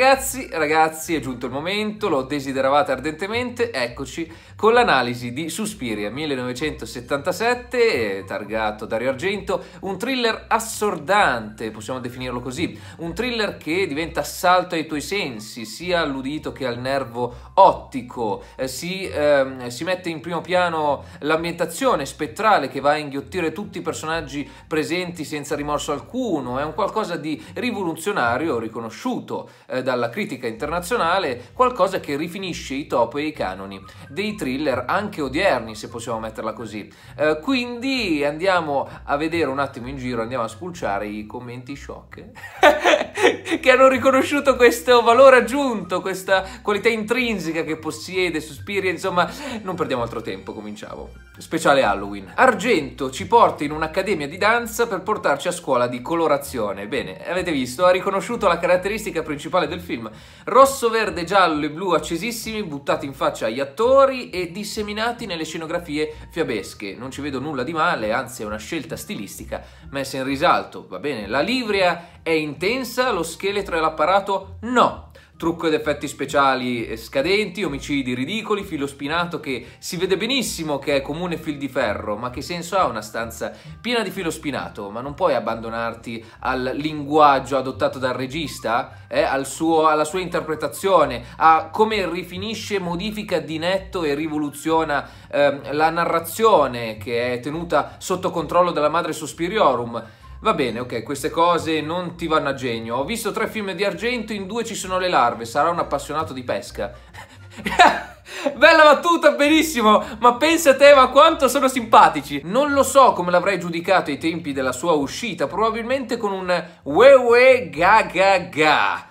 Ragazzi, ragazzi, è giunto il momento, lo desideravate ardentemente, eccoci con l'analisi di Suspiria 1977, targato Dario Argento, un thriller assordante, possiamo definirlo così, un thriller che diventa assalto ai tuoi sensi, sia all'udito che al nervo ottico, eh, si, ehm, si mette in primo piano l'ambientazione spettrale che va a inghiottire tutti i personaggi presenti senza rimorso alcuno, è un qualcosa di rivoluzionario riconosciuto eh, dalla critica internazionale qualcosa che rifinisce i top e i canoni dei thriller anche odierni, se possiamo metterla così. Eh, quindi andiamo a vedere un attimo in giro, andiamo a spulciare i commenti shock. che hanno riconosciuto questo valore aggiunto, questa qualità intrinseca che possiede Suspiria, insomma, non perdiamo altro tempo, cominciamo. Speciale Halloween. Argento ci porta in un'accademia di danza per portarci a scuola di colorazione. Bene, avete visto, ha riconosciuto la caratteristica principale del film. Rosso, verde, giallo e blu accesissimi, buttati in faccia agli attori e disseminati nelle scenografie fiabesche. Non ci vedo nulla di male, anzi è una scelta stilistica messa in risalto, va bene? La livrea è intensa, lo scheletro e l'apparato? No. Trucco ed effetti speciali scadenti, omicidi ridicoli, filo spinato che si vede benissimo che è comune fil di ferro, ma che senso ha una stanza piena di filo spinato? Ma non puoi abbandonarti al linguaggio adottato dal regista, eh? al suo, alla sua interpretazione, a come rifinisce, modifica di netto e rivoluziona eh, la narrazione che è tenuta sotto controllo dalla madre Suspiriorum Va bene, ok, queste cose non ti vanno a genio. Ho visto tre film di argento, in due ci sono le larve, sarà un appassionato di pesca. Bella battuta, benissimo! Ma pensa a te, ma quanto sono simpatici! Non lo so come l'avrei giudicato ai tempi della sua uscita, probabilmente con un wewe ga ga ga.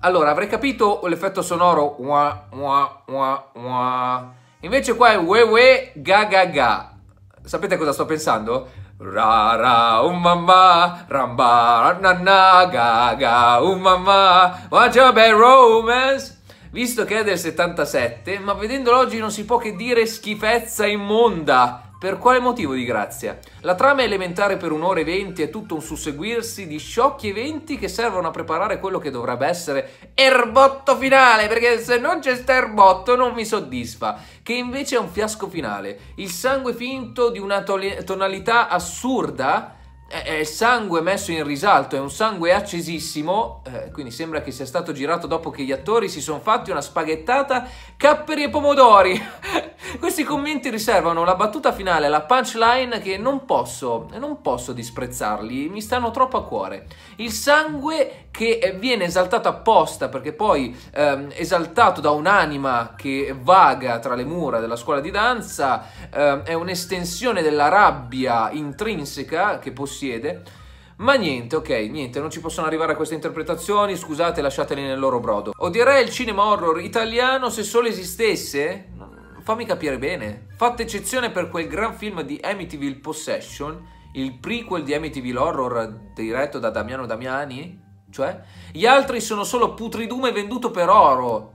Allora, avrei capito l'effetto sonoro wah, wah, wah, wah. Invece qua è wewe ga ga ga. Sapete cosa sto pensando? Rara umama ramba nanna gaga umama ma c'è bel um, romance visto che è del 77 ma vedendolo oggi non si può che dire schifezza immonda per quale motivo di grazia? La trama è elementare per un'ora e venti è tutto un susseguirsi di sciocchi eventi che servono a preparare quello che dovrebbe essere erbotto finale, perché se non c'è sta erbotto non mi soddisfa, che invece è un fiasco finale. Il sangue finto di una tonalità assurda è il sangue messo in risalto, è un sangue accesissimo, eh, quindi sembra che sia stato girato dopo che gli attori si sono fatti una spaghettata, capperi e pomodori. Questi commenti riservano la battuta finale, la punchline che non posso, non posso disprezzarli, mi stanno troppo a cuore. Il sangue che viene esaltato apposta perché poi ehm, esaltato da un'anima che vaga tra le mura della scuola di danza ehm, è un'estensione della rabbia intrinseca che possiede. Ma niente, ok, niente, non ci possono arrivare a queste interpretazioni, scusate, lasciateli nel loro brodo. Odierei il cinema horror italiano se solo esistesse? Fammi capire bene. Fatta eccezione per quel gran film di Amityville Possession, il prequel di Amityville Horror diretto da Damiano Damiani, cioè, gli altri sono solo putridume venduto per oro.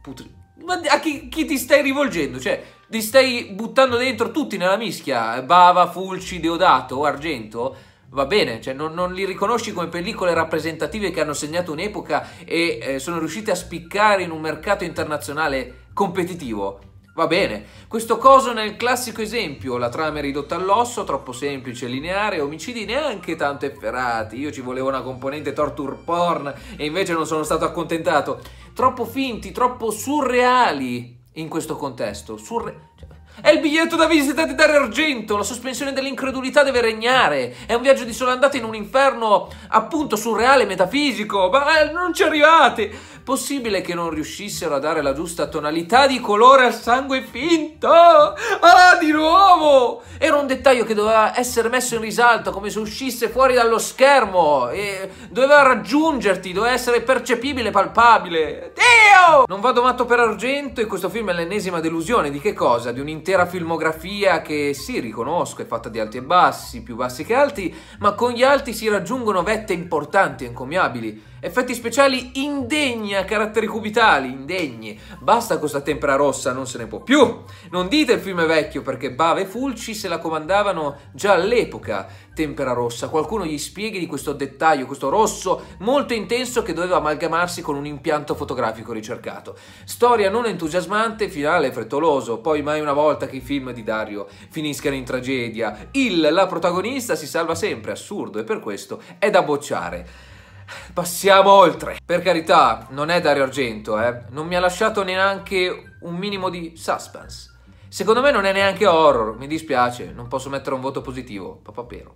Putri... Ma a chi, chi, ti stai rivolgendo? Cioè, ti stai buttando dentro tutti nella mischia? Bava, Fulci, Deodato, Argento? Va bene, cioè non, non li riconosci come pellicole rappresentative che hanno segnato un'epoca e eh, sono riuscite a spiccare in un mercato internazionale competitivo. Va bene, questo coso nel classico esempio, la trama è ridotta all'osso, troppo semplice, lineare, omicidi neanche tanto efferati, io ci volevo una componente torture porn e invece non sono stato accontentato, troppo finti, troppo surreali in questo contesto, Surre... Cioè, è il biglietto da visita di Dario Argento, la sospensione dell'incredulità deve regnare, è un viaggio di sola andata in un inferno appunto surreale, metafisico, ma eh, non ci arrivate! Possibile che non riuscissero a dare la giusta tonalità di colore al sangue finto? Ah, di nuovo! Era un dettaglio che doveva essere messo in risalto, come se uscisse fuori dallo schermo. E doveva raggiungerti, doveva essere percepibile, palpabile. Dio! Non vado matto per argento e questo film è l'ennesima delusione. Di che cosa? Di un'intera filmografia che, sì, riconosco, è fatta di alti e bassi, più bassi che alti, ma con gli alti si raggiungono vette importanti e encomiabili. Effetti speciali indegni a caratteri cubitali, indegni. Basta con sta tempera rossa, non se ne può più. Non dite il film è vecchio perché Bava e Fulci se la comandavano già all'epoca. Tempera rossa, qualcuno gli spieghi di questo dettaglio, questo rosso molto intenso che doveva amalgamarsi con un impianto fotografico ricercato. Storia non entusiasmante, finale frettoloso, poi mai una volta che i film di Dario finiscano in tragedia. Il, la protagonista, si salva sempre, assurdo, e per questo è da bocciare. Passiamo oltre. Per carità, non è Dario Argento, eh. Non mi ha lasciato neanche un minimo di suspense. Secondo me non è neanche horror, mi dispiace, non posso mettere un voto positivo. Papà Pero.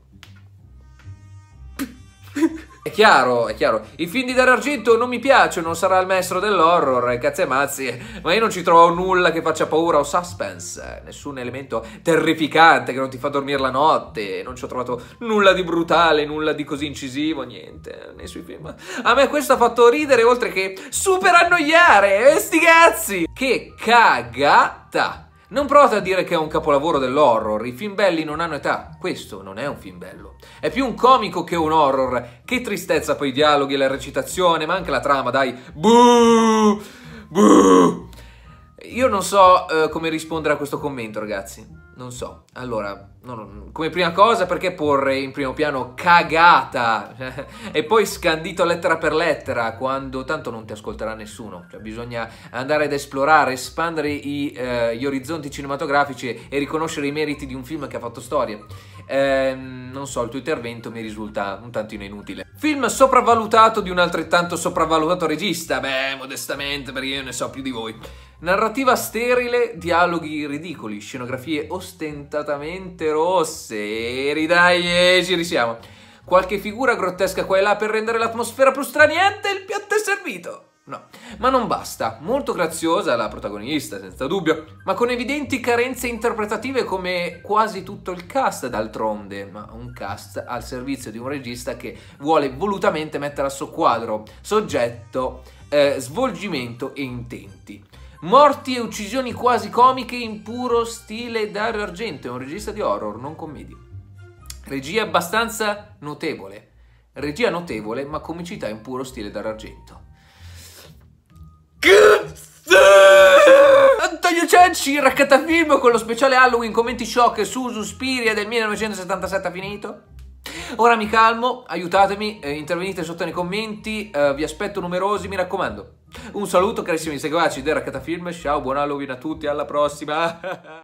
È chiaro, è chiaro. I film di Dario Argento non mi piacciono, sarà il maestro dell'horror, cazzo e mazzi, ma io non ci trovo nulla che faccia paura o suspense, nessun elemento terrificante che non ti fa dormire la notte, non ci ho trovato nulla di brutale, nulla di così incisivo, niente, nei suoi film. A me questo ha fatto ridere oltre che super annoiare, sti cazzi! Che cagata! Non provate a dire che è un capolavoro dell'horror, i film belli non hanno età, questo non è un film bello. È più un comico che un horror, che tristezza poi i dialoghi, la recitazione, ma anche la trama, dai. Buh! Buh! Io non so eh, come rispondere a questo commento, ragazzi non so. Allora, non, come prima cosa, perché porre in primo piano cagata e poi scandito lettera per lettera quando tanto non ti ascolterà nessuno? Cioè, bisogna andare ad esplorare, espandere i, eh, gli orizzonti cinematografici e riconoscere i meriti di un film che ha fatto storia. Eh, non so, il tuo intervento mi risulta un tantino inutile. Film sopravvalutato di un altrettanto sopravvalutato regista? Beh, modestamente, perché io ne so più di voi. Narrativa sterile, dialoghi ridicoli, scenografie ostentatamente rosse. E ridai, eh, ci risiamo. Qualche figura grottesca qua e là per rendere l'atmosfera più straniente il piatto è servito. No, ma non basta. Molto graziosa la protagonista, senza dubbio, ma con evidenti carenze interpretative come quasi tutto il cast d'altronde, ma un cast al servizio di un regista che vuole volutamente mettere a suo quadro soggetto, eh, svolgimento e intenti. Morti e uccisioni quasi comiche in puro stile Dario Argento, è un regista di horror, non commedia. Regia abbastanza notevole. Regia notevole, ma comicità in puro stile Dario Argento. Cazzo! Antonio Cianci, raccattafilm con lo speciale Halloween, commenti shock su Suspiria del 1977 finito. Ora mi calmo, aiutatemi, eh, intervenite sotto nei commenti, eh, vi aspetto numerosi, mi raccomando. Un saluto carissimi seguaci della Catafilm, ciao, buon Halloween a tutti, alla prossima!